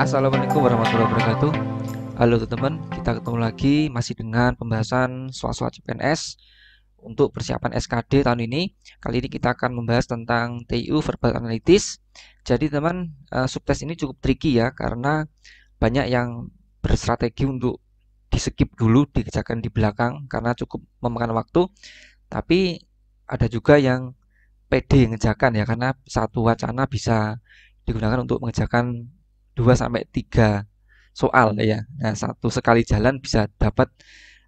Assalamualaikum warahmatullahi wabarakatuh. Halo teman-teman, kita ketemu lagi masih dengan pembahasan soal-soal CPNS untuk persiapan SKD tahun ini. Kali ini kita akan membahas tentang TU verbal analitis. Jadi teman, eh, subtes ini cukup tricky ya karena banyak yang berstrategi untuk di skip dulu, dikerjakan di belakang karena cukup memakan waktu. Tapi ada juga yang PD ngejakan ya karena satu wacana bisa digunakan untuk mengejakan 2 sampai 3 soal hmm. ya. Nah, satu sekali jalan bisa dapat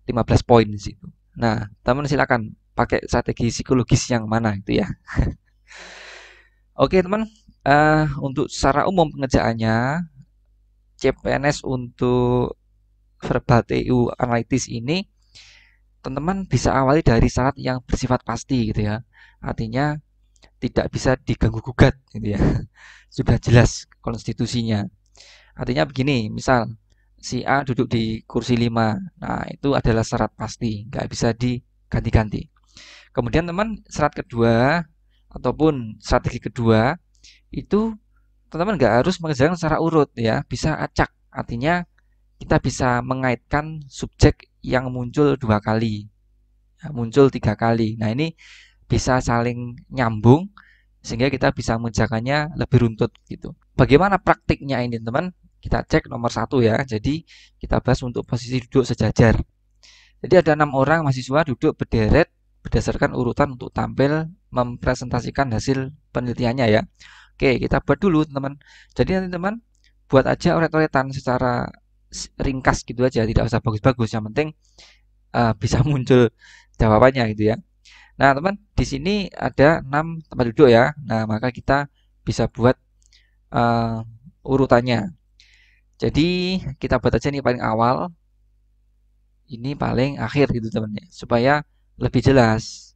15 poin di situ. Nah, teman silakan pakai strategi psikologis yang mana itu ya. Oke, teman. Uh, eh, untuk secara umum pengerjaannya CPNS untuk verbal TU analitis ini teman-teman bisa awali dari syarat yang bersifat pasti gitu ya. Artinya tidak bisa diganggu gugat gitu ya. Sudah jelas konstitusinya. Artinya begini, misal si A duduk di kursi 5. Nah, itu adalah syarat pasti, nggak bisa diganti-ganti. Kemudian teman syarat kedua ataupun strategi kedua itu teman-teman nggak harus mengerjakan secara urut ya, bisa acak. Artinya kita bisa mengaitkan subjek yang muncul dua kali, ya, muncul tiga kali. Nah ini bisa saling nyambung sehingga kita bisa menjaganya lebih runtut gitu. Bagaimana praktiknya ini teman? kita cek nomor satu ya. Jadi kita bahas untuk posisi duduk sejajar. Jadi ada enam orang mahasiswa duduk berderet berdasarkan urutan untuk tampil mempresentasikan hasil penelitiannya ya. Oke, kita buat dulu teman-teman. Jadi nanti teman buat aja oret-oretan secara ringkas gitu aja, tidak usah bagus-bagus. Yang penting uh, bisa muncul jawabannya gitu ya. Nah, teman, di sini ada 6 tempat duduk ya. Nah, maka kita bisa buat uh, urutannya. Jadi kita buat aja ini paling awal, ini paling akhir gitu teman ya, supaya lebih jelas.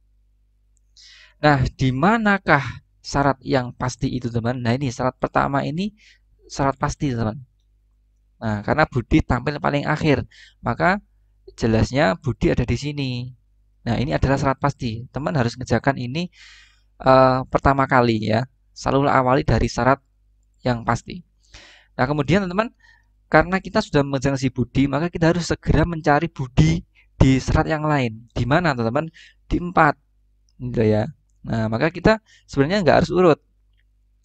Nah, di manakah syarat yang pasti itu teman? Nah ini syarat pertama ini syarat pasti teman. Nah, karena Budi tampil paling akhir, maka jelasnya Budi ada di sini. Nah, ini adalah syarat pasti. Teman harus ngejakan ini uh, pertama kali ya. Selalu awali dari syarat yang pasti. Nah, kemudian teman-teman karena kita sudah si budi, maka kita harus segera mencari budi di serat yang lain. Di mana, teman-teman? Di 4. Gitu ya. Nah, maka kita sebenarnya nggak harus urut.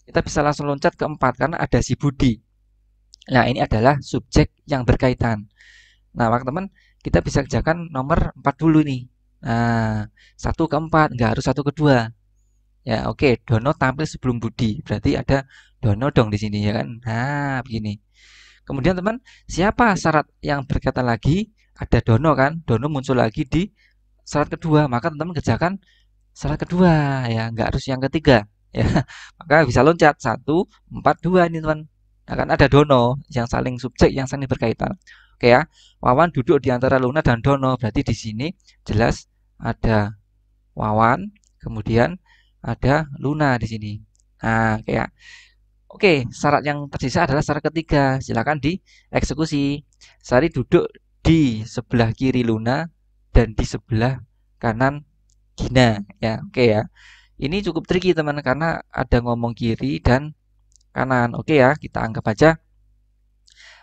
Kita bisa langsung loncat ke 4 karena ada si budi. Nah, ini adalah subjek yang berkaitan. Nah, maka teman, kita bisa kerjakan nomor empat dulu nih. Nah, satu ke 4, nggak harus satu ke 2. Ya, oke, okay. dono tampil sebelum budi. Berarti ada dono dong di sini ya kan. Nah, begini. Kemudian teman, siapa syarat yang berkaitan lagi? Ada dono kan? Dono muncul lagi di syarat kedua, maka teman-teman kerjakan syarat kedua ya, nggak harus yang ketiga ya. Maka bisa loncat satu, empat, dua ini teman. Akan ada dono yang saling subjek yang saling berkaitan. Oke ya. Wawan duduk di antara Luna dan Dono. Berarti di sini jelas ada Wawan, kemudian ada Luna di sini. Nah, kayak Oke, syarat yang tersisa adalah syarat ketiga. Silakan dieksekusi. Sari duduk di sebelah kiri Luna dan di sebelah kanan Gina. Ya, oke ya. Ini cukup tricky teman karena ada ngomong kiri dan kanan. Oke ya, kita anggap aja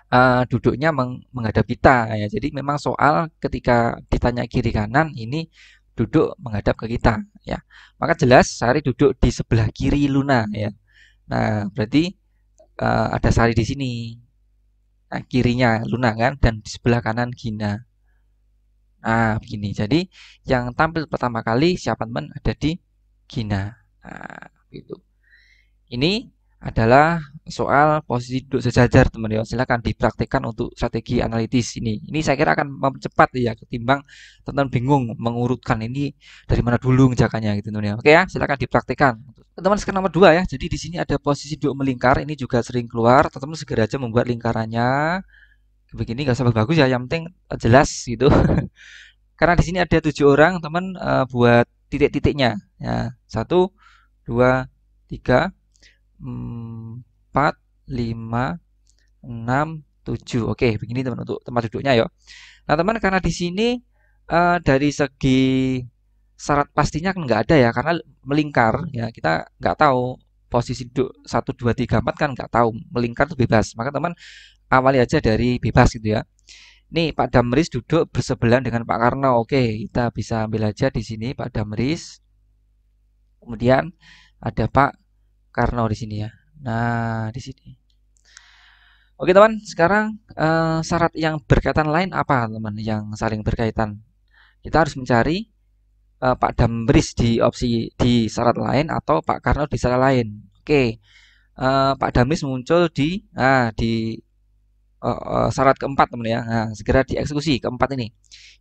uh, duduknya meng menghadap kita ya. Jadi memang soal ketika ditanya kiri kanan ini duduk menghadap ke kita ya. Maka jelas Sari duduk di sebelah kiri Luna ya. Nah, berarti uh, ada sari di sini. Nah, kirinya kan dan di sebelah kanan gina. Nah, begini. Jadi, yang tampil pertama kali siapa teman ada di gina. Nah, itu. Ini adalah soal posisi duduk sejajar teman ya. Silakan dipraktikkan untuk strategi analitis ini. Ini saya kira akan mempercepat ya ketimbang teman bingung mengurutkan ini dari mana dulu menjaganya gitu teman ya. Oke ya, silakan dipraktikkan Teman-teman sekarang nomor 2 ya. Jadi di sini ada posisi dua melingkar, ini juga sering keluar. Teman-teman segera aja membuat lingkarannya. Begini gak usah bagus ya, yang penting eh, jelas gitu. Karena di sini ada tujuh orang, teman uh, buat titik-titiknya. Ya, satu, dua, tiga, empat, lima, enam, tujuh. Oke, begini teman untuk tempat duduknya ya. Nah teman karena di sini uh, dari segi syarat pastinya kan nggak ada ya karena melingkar ya kita nggak tahu posisi satu dua tiga empat kan nggak tahu melingkar itu bebas maka teman awali aja dari bebas gitu ya ini Pak Damris duduk bersebelahan dengan Pak Karno. Oke, kita bisa ambil aja di sini Pak Damris. Kemudian ada Pak Karno di sini ya. Nah, di sini. Oke teman, sekarang eh, syarat yang berkaitan lain apa teman yang saling berkaitan? Kita harus mencari uh, Pak Dambris di opsi di syarat lain atau Pak Karno di syarat lain. Oke, okay. uh, eh, Pak Dambris muncul di nah, di uh, uh, syarat keempat teman ya. Nah, segera dieksekusi keempat ini.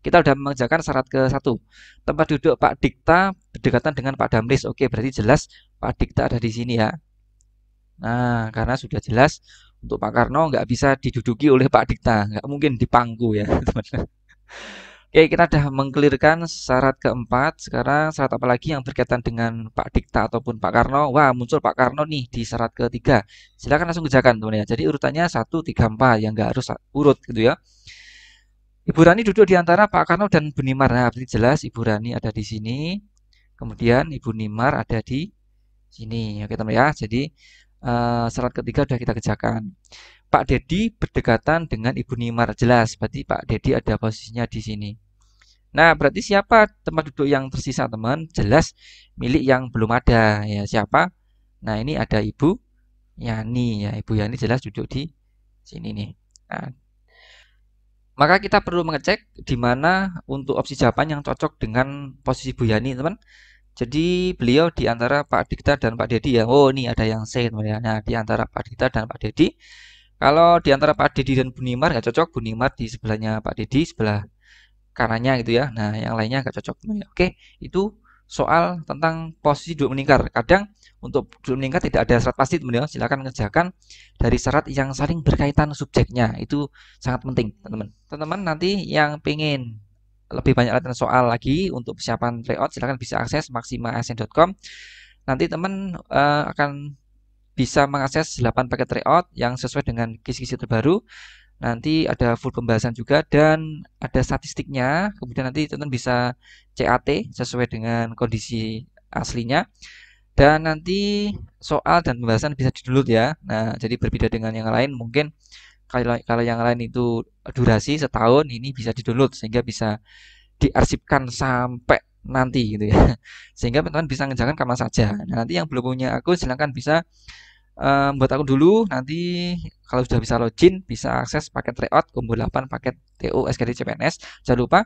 Kita sudah mengerjakan syarat ke satu. Tempat duduk Pak Dikta berdekatan dengan Pak Damris. Oke, berarti jelas Pak Dikta ada di sini ya. Nah, karena sudah jelas untuk Pak Karno nggak bisa diduduki oleh Pak Dikta, nggak mungkin dipangku ya teman. -teman. Oke, kita sudah mengklirkan syarat keempat. Sekarang syarat apa lagi yang berkaitan dengan Pak Dikta ataupun Pak Karno? Wah, muncul Pak Karno nih di syarat ketiga. Silakan langsung kerjakan, teman ya. Jadi urutannya 1, 3, 4 yang nggak harus urut gitu ya. Ibu Rani duduk di antara Pak Karno dan Bu Nimar. Nah, berarti jelas Ibu Rani ada di sini. Kemudian Ibu Nimar ada di sini. Oke, teman ya. Jadi uh, syarat ketiga sudah kita kerjakan. Pak Dedi berdekatan dengan Ibu Nimar jelas berarti Pak Dedi ada posisinya di sini nah berarti siapa tempat duduk yang tersisa teman jelas milik yang belum ada ya siapa nah ini ada Ibu Yani ya Ibu Yani jelas duduk di sini nih nah, maka kita perlu mengecek di mana untuk opsi jawaban yang cocok dengan posisi Bu Yani teman jadi beliau di antara Pak Dikta dan Pak Dedi ya. Oh, ini ada yang C teman ya. Nah, di antara Pak Dikta dan Pak Dedi kalau di antara Pak Dedi dan Bunimar nggak cocok, Bunimar di sebelahnya Pak Dedi, sebelah kanannya gitu ya. Nah, yang lainnya nggak cocok. Oke, itu soal tentang posisi duduk meningkat. Kadang untuk duduk meningkat tidak ada syarat pasti, teman-teman. Silakan kerjakan dari syarat yang saling berkaitan subjeknya. Itu sangat penting, teman-teman. Teman-teman nanti yang pengen lebih banyak latihan soal lagi untuk persiapan layout, silakan bisa akses maksimaasn.com. Nanti teman uh, akan bisa mengakses 8 paket tryout yang sesuai dengan kisi-kisi terbaru. Nanti ada full pembahasan juga dan ada statistiknya. Kemudian nanti teman bisa CAT sesuai dengan kondisi aslinya. Dan nanti soal dan pembahasan bisa didownload ya. Nah, jadi berbeda dengan yang lain mungkin kalau kalau yang lain itu durasi setahun, ini bisa didownload sehingga bisa diarsipkan sampai nanti gitu ya sehingga teman-teman bisa ngejalan kapan saja nah, nanti yang belum punya akun silahkan bisa um, buat aku dulu nanti kalau sudah bisa login bisa akses paket tryout combo 8 paket TO SKD CPNS jangan lupa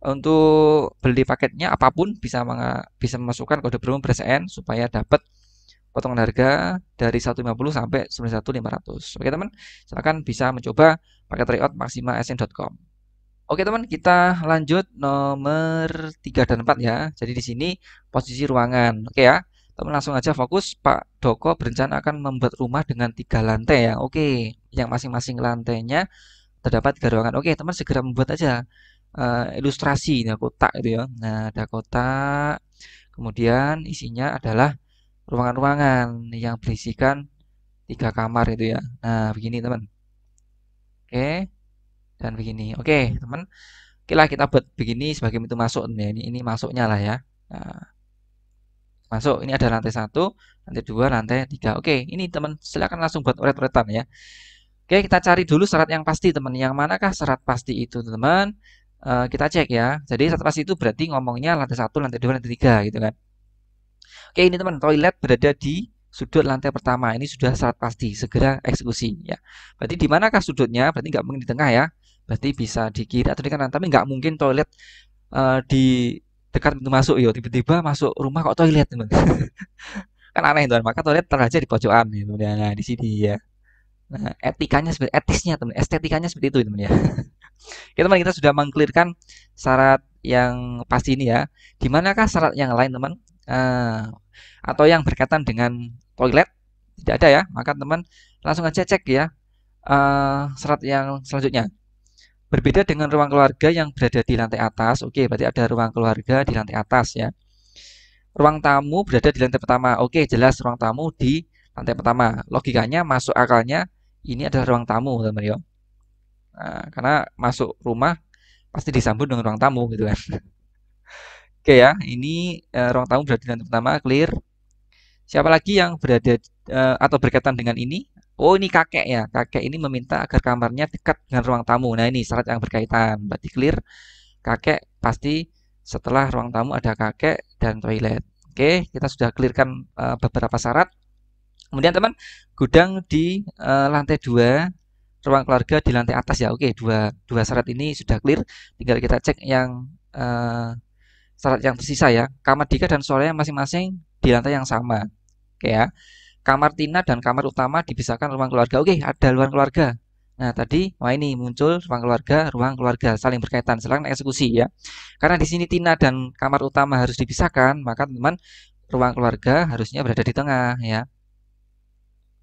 untuk beli paketnya apapun bisa bisa memasukkan kode promo BRSN supaya dapat potongan harga dari 150 sampai 91500. Oke teman, silakan bisa mencoba paket tryout maksimasn.com. Oke teman, kita lanjut nomor 3 dan 4 ya. Jadi di sini posisi ruangan. Oke ya teman langsung aja fokus Pak Doko berencana akan membuat rumah dengan tiga lantai ya oke yang masing-masing lantainya terdapat tiga ruangan oke teman segera membuat aja uh, ilustrasi ini kotak itu ya nah ada kotak kemudian isinya adalah ruangan-ruangan yang berisikan tiga kamar itu ya nah begini teman oke dan begini oke teman oke lah kita buat begini sebagai pintu masuk nah, ini ini masuknya lah ya nah, masuk ini ada lantai satu lantai dua lantai tiga oke ini teman silakan langsung buat uret-uretan ya oke kita cari dulu syarat yang pasti teman yang manakah syarat pasti itu teman e, kita cek ya jadi syarat pasti itu berarti ngomongnya lantai satu lantai dua lantai tiga gitu kan oke ini teman toilet berada di sudut lantai pertama ini sudah syarat pasti segera eksekusi ya berarti di manakah sudutnya berarti nggak mungkin di tengah ya berarti bisa di kiri atau di kanan tapi nggak mungkin toilet e, di dekat pintu masuk yo tiba-tiba masuk rumah kok toilet teman kan aneh tuan, maka toilet terhaja di pojokan gitu nah di sini ya nah, etikanya seperti etisnya teman estetikanya seperti itu teman ya kita ya, teman kita sudah mengklirkan syarat yang pasti ini ya di manakah syarat yang lain teman uh, atau yang berkaitan dengan toilet tidak ada ya maka teman langsung aja cek ya uh, syarat yang selanjutnya Berbeda dengan ruang keluarga yang berada di lantai atas. Oke, berarti ada ruang keluarga di lantai atas ya. Ruang tamu berada di lantai pertama. Oke, jelas ruang tamu di lantai pertama. Logikanya masuk akalnya ini adalah ruang tamu, teman-teman ya. Nah, karena masuk rumah pasti disambut dengan ruang tamu gitu kan. Oke ya, ini uh, ruang tamu berada di lantai pertama, clear. Siapa lagi yang berada uh, atau berkaitan dengan ini? Oh ini kakek ya, kakek ini meminta agar kamarnya dekat dengan ruang tamu. Nah ini syarat yang berkaitan. Berarti clear, kakek pasti setelah ruang tamu ada kakek dan toilet. Oke, kita sudah clearkan uh, beberapa syarat. Kemudian teman, gudang di eh, lantai 2, ruang keluarga di lantai atas ya. Oke, dua, dua syarat ini sudah clear. Tinggal kita cek yang eh, syarat yang tersisa ya. Kamar Dika dan Soalnya masing-masing di lantai yang sama. Oke ya kamar tina dan kamar utama dipisahkan ruang keluarga. Oke, ada ruang keluarga. Nah, tadi wah ini muncul ruang keluarga, ruang keluarga saling berkaitan, saling eksekusi ya. Karena di sini tina dan kamar utama harus dipisahkan, maka teman ruang keluarga harusnya berada di tengah ya.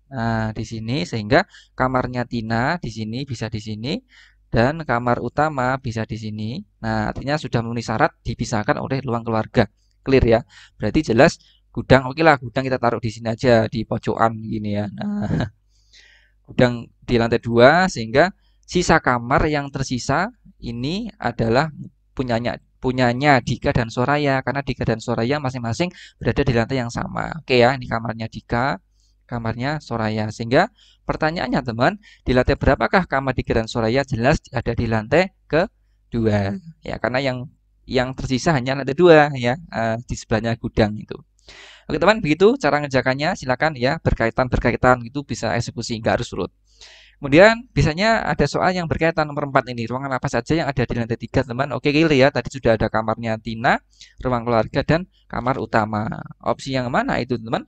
Nah, di sini sehingga kamarnya tina di sini bisa di sini dan kamar utama bisa di sini. Nah, artinya sudah memenuhi syarat dipisahkan oleh ruang keluarga. Clear ya? Berarti jelas gudang oke okay lah gudang kita taruh di sini aja di pojokan gini ya nah, gudang di lantai dua sehingga sisa kamar yang tersisa ini adalah punyanya punyanya Dika dan Soraya karena Dika dan Soraya masing-masing berada di lantai yang sama oke okay ya ini kamarnya Dika kamarnya Soraya sehingga pertanyaannya teman di lantai berapakah kamar Dika dan Soraya jelas ada di lantai ke kedua ya karena yang yang tersisa hanya ada dua ya uh, di sebelahnya gudang itu Oke teman, begitu cara ngerjakannya. Silakan ya berkaitan-berkaitan gitu bisa eksekusi, nggak harus urut. Kemudian biasanya ada soal yang berkaitan nomor 4 ini, ruangan apa saja yang ada di lantai 3 teman. Oke kiri ya, tadi sudah ada kamarnya Tina, ruang keluarga, dan kamar utama. Opsi yang mana itu teman?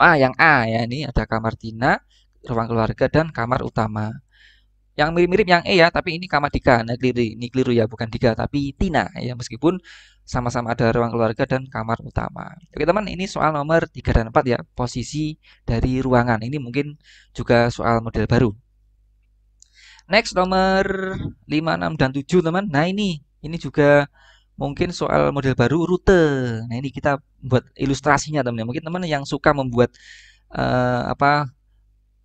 Ah, yang A ya, ini ada kamar Tina, ruang keluarga, dan kamar utama. Yang mirip-mirip yang E ya, tapi ini kamar Dika, nah ini keliru ya, bukan Dika, tapi Tina ya, meskipun sama-sama ada ruang keluarga dan kamar utama. Oke teman, ini soal nomor 3 dan 4 ya, posisi dari ruangan. Ini mungkin juga soal model baru. Next nomor 5, 6 dan 7 teman. Nah, ini ini juga mungkin soal model baru rute. Nah, ini kita buat ilustrasinya teman teman Mungkin teman yang suka membuat uh, apa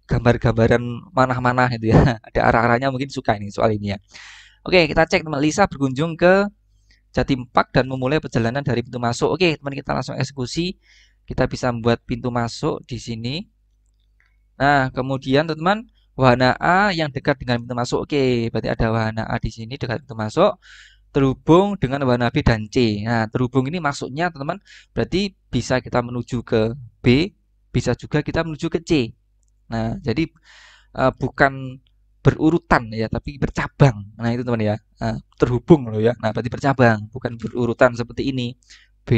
gambar-gambaran mana-mana itu ya. Ada arah-arahnya mungkin suka ini soal ini ya. Oke, kita cek teman Lisa berkunjung ke jadi empat dan memulai perjalanan dari pintu masuk. Oke, teman kita langsung eksekusi. Kita bisa membuat pintu masuk di sini. Nah, kemudian teman-teman, wahana A yang dekat dengan pintu masuk. Oke, berarti ada wahana A di sini dekat pintu masuk terhubung dengan wahana B dan C. Nah, terhubung ini maksudnya teman-teman berarti bisa kita menuju ke B, bisa juga kita menuju ke C. Nah, jadi eh, bukan berurutan ya tapi bercabang nah itu teman ya nah, terhubung loh ya nah berarti bercabang bukan berurutan seperti ini B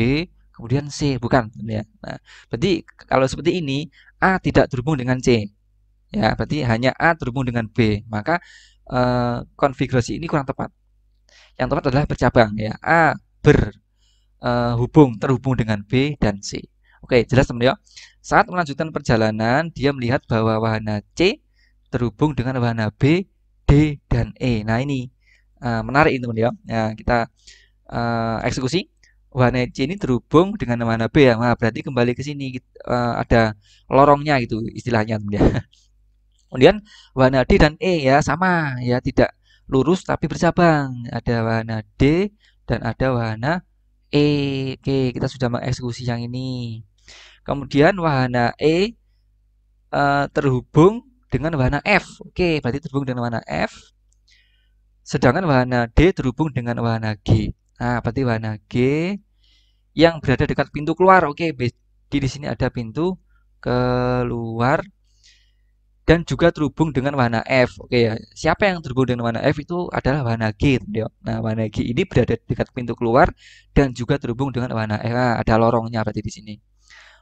kemudian C bukan ya nah berarti kalau seperti ini A tidak terhubung dengan C ya berarti hanya A terhubung dengan B maka eh, konfigurasi ini kurang tepat yang tepat adalah bercabang ya A berhubung eh, terhubung dengan B dan C oke jelas teman ya saat melanjutkan perjalanan dia melihat bahwa wahana C terhubung dengan warna B, D, dan E. Nah ini uh, menarik teman teman ya. Nah, kita uh, eksekusi warna C ini terhubung dengan warna B ya. Nah, berarti kembali ke sini uh, ada lorongnya gitu istilahnya teman teman ya. Kemudian warna D dan E ya sama ya tidak lurus tapi bercabang. Ada warna D dan ada warna E. Oke, kita sudah mengeksekusi yang ini. Kemudian warna E uh, terhubung dengan warna F. Oke, berarti terhubung dengan warna F. Sedangkan warna D terhubung dengan warna G. Nah, berarti warna G yang berada dekat pintu keluar. Oke, di di sini ada pintu keluar dan juga terhubung dengan warna F. Oke ya, siapa yang terhubung dengan warna F itu adalah warna G. Gitu, ya. Nah, warna G ini berada dekat pintu keluar dan juga terhubung dengan warna F. Nah, ada lorongnya berarti di sini.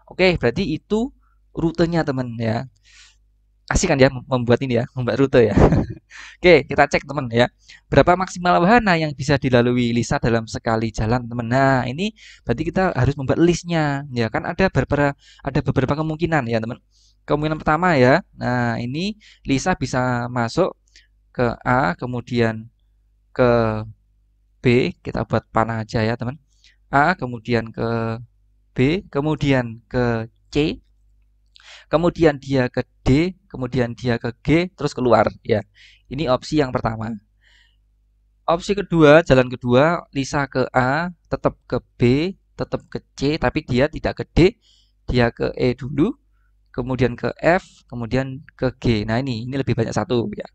Oke, berarti itu rutenya teman ya. Asikan kan ya membuat ini ya, membuat rute ya. Oke, kita cek teman ya. Berapa maksimal wahana yang bisa dilalui Lisa dalam sekali jalan teman? Nah, ini berarti kita harus membuat listnya. Ya kan ada beberapa ada beberapa kemungkinan ya teman. Kemungkinan pertama ya, nah ini Lisa bisa masuk ke A, kemudian ke B, kita buat panah aja ya teman. A, kemudian ke B, kemudian ke C, kemudian dia ke D, kemudian dia ke G, terus keluar. Ya, ini opsi yang pertama. Opsi kedua, jalan kedua, Lisa ke A, tetap ke B, tetap ke C, tapi dia tidak ke D, dia ke E dulu, kemudian ke F, kemudian ke G. Nah ini, ini lebih banyak satu ya.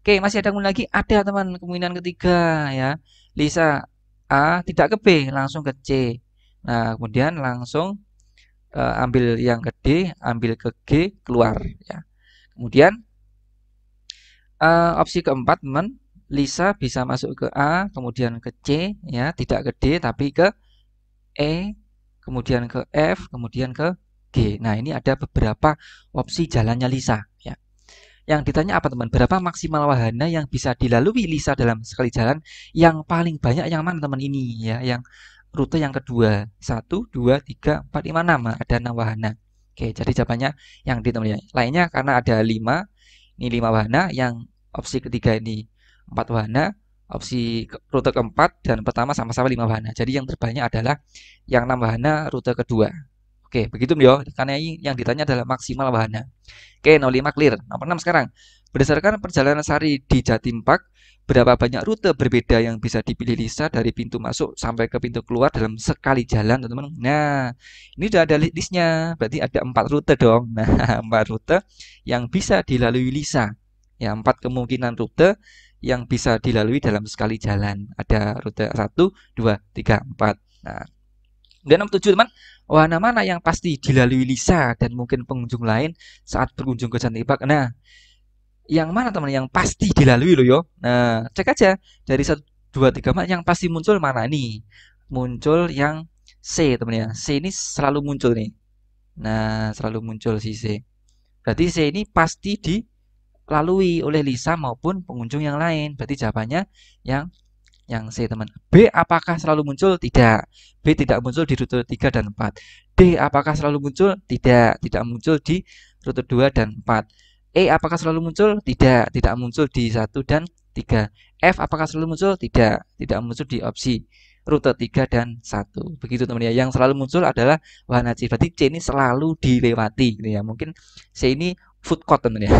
Oke, masih ada lagi, ada teman kemungkinan ketiga ya. Lisa A tidak ke B, langsung ke C. Nah, kemudian langsung uh, ambil yang ke D, ambil ke G, keluar ya. Kemudian uh, opsi keempat teman Lisa bisa masuk ke A, kemudian ke C, ya tidak ke D tapi ke E, kemudian ke F, kemudian ke G. Nah ini ada beberapa opsi jalannya Lisa. Ya. Yang ditanya apa teman? Berapa maksimal wahana yang bisa dilalui Lisa dalam sekali jalan? Yang paling banyak yang mana teman ini? Ya, yang rute yang kedua satu, dua, tiga, empat, lima, enam. Nah, ada enam wahana. Oke, jadi jawabannya yang di teman-teman. Lainnya karena ada 5, ini 5 wahana, yang opsi ketiga ini 4 wahana, opsi rute keempat dan pertama sama-sama 5 wahana. Jadi yang terbanyak adalah yang 6 wahana rute kedua. Oke, begitu beliau. Karena yang ditanya adalah maksimal wahana. Oke, 05 clear. Nomor 6 sekarang. Berdasarkan perjalanan Sari di Jatim Park, berapa banyak rute berbeda yang bisa dipilih Lisa dari pintu masuk sampai ke pintu keluar dalam sekali jalan, teman-teman. Nah, ini sudah ada listnya, berarti ada empat rute dong. Nah, empat rute yang bisa dilalui Lisa. Ya, empat kemungkinan rute yang bisa dilalui dalam sekali jalan. Ada rute 1, 2, 3, 4. Nah, dan nomor tujuh teman, Warna mana yang pasti dilalui Lisa dan mungkin pengunjung lain saat berkunjung ke Jatim Park? Nah, yang mana teman yang pasti dilalui lo yo nah cek aja dari satu dua tiga empat yang pasti muncul mana nih muncul yang C teman ya C ini selalu muncul nih nah selalu muncul si C berarti C ini pasti dilalui oleh Lisa maupun pengunjung yang lain berarti jawabannya yang yang C teman B apakah selalu muncul tidak B tidak muncul di rute 3 dan 4 D apakah selalu muncul tidak tidak muncul di rute 2 dan 4 E apakah selalu muncul? Tidak, tidak muncul di 1 dan 3. F apakah selalu muncul? Tidak, tidak muncul di opsi rute 3 dan 1. Begitu teman ya. Yang selalu muncul adalah warna C. Berarti C ini selalu dilewati gitu ya. Mungkin C ini food court teman ya.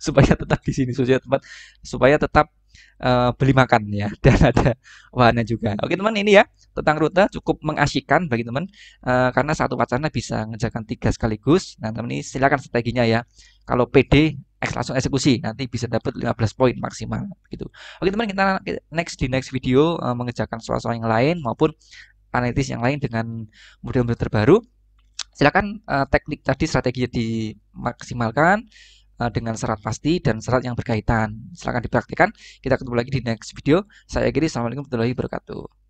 supaya tetap di sini supaya tempat supaya tetap uh, beli makan ya dan ada warna juga. Oke teman ini ya tentang rute cukup mengasyikan bagi teman uh, karena satu wacana bisa ngejarkan tiga sekaligus. Nah teman ini silakan strateginya ya kalau PD X langsung eksekusi nanti bisa dapat 15 poin maksimal gitu. Oke teman kita next di next video uh, eh, mengejarkan soal-soal yang lain maupun analitis yang lain dengan model-model terbaru. Silakan uh, teknik tadi strategi dimaksimalkan uh, dengan syarat pasti dan syarat yang berkaitan. Silakan dipraktikan. Kita ketemu lagi di next video. Saya Giri. Assalamualaikum warahmatullahi wabarakatuh.